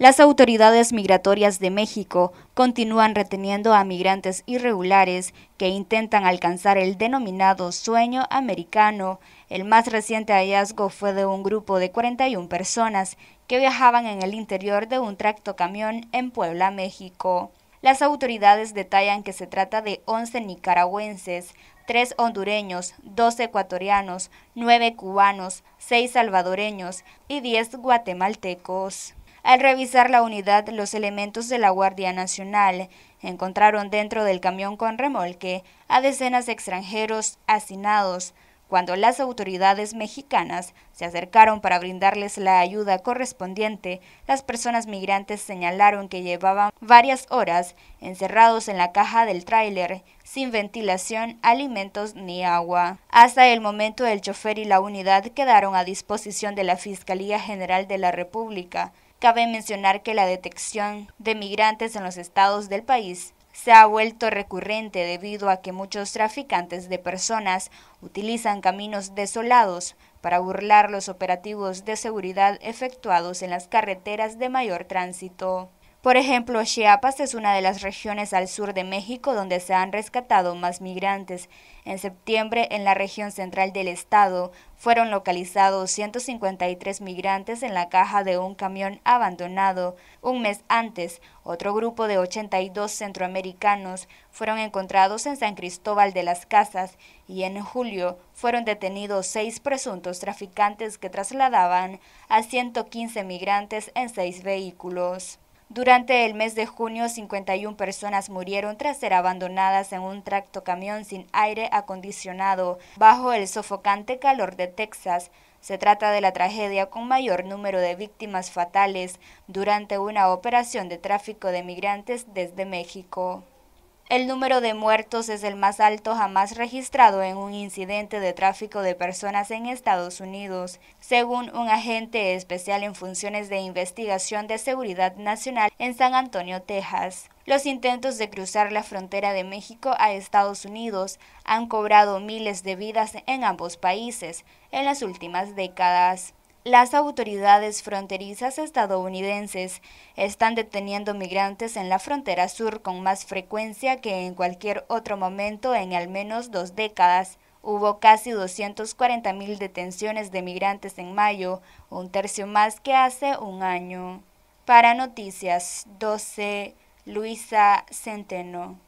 Las autoridades migratorias de México continúan reteniendo a migrantes irregulares que intentan alcanzar el denominado sueño americano. El más reciente hallazgo fue de un grupo de 41 personas que viajaban en el interior de un tractocamión en Puebla, México. Las autoridades detallan que se trata de 11 nicaragüenses, 3 hondureños, 2 ecuatorianos, 9 cubanos, 6 salvadoreños y 10 guatemaltecos. Al revisar la unidad, los elementos de la Guardia Nacional encontraron dentro del camión con remolque a decenas de extranjeros hacinados, cuando las autoridades mexicanas se acercaron para brindarles la ayuda correspondiente, las personas migrantes señalaron que llevaban varias horas encerrados en la caja del tráiler, sin ventilación, alimentos ni agua. Hasta el momento el chofer y la unidad quedaron a disposición de la Fiscalía General de la República. Cabe mencionar que la detección de migrantes en los estados del país se ha vuelto recurrente debido a que muchos traficantes de personas utilizan caminos desolados para burlar los operativos de seguridad efectuados en las carreteras de mayor tránsito. Por ejemplo, Chiapas es una de las regiones al sur de México donde se han rescatado más migrantes. En septiembre, en la región central del estado, fueron localizados 153 migrantes en la caja de un camión abandonado. Un mes antes, otro grupo de 82 centroamericanos fueron encontrados en San Cristóbal de las Casas y en julio fueron detenidos seis presuntos traficantes que trasladaban a 115 migrantes en seis vehículos. Durante el mes de junio, 51 personas murieron tras ser abandonadas en un tracto camión sin aire acondicionado bajo el sofocante calor de Texas. Se trata de la tragedia con mayor número de víctimas fatales durante una operación de tráfico de migrantes desde México. El número de muertos es el más alto jamás registrado en un incidente de tráfico de personas en Estados Unidos, según un agente especial en funciones de investigación de seguridad nacional en San Antonio, Texas. Los intentos de cruzar la frontera de México a Estados Unidos han cobrado miles de vidas en ambos países en las últimas décadas las autoridades fronterizas estadounidenses están deteniendo migrantes en la frontera sur con más frecuencia que en cualquier otro momento en al menos dos décadas. Hubo casi 240.000 detenciones de migrantes en mayo, un tercio más que hace un año. Para Noticias 12, Luisa Centeno.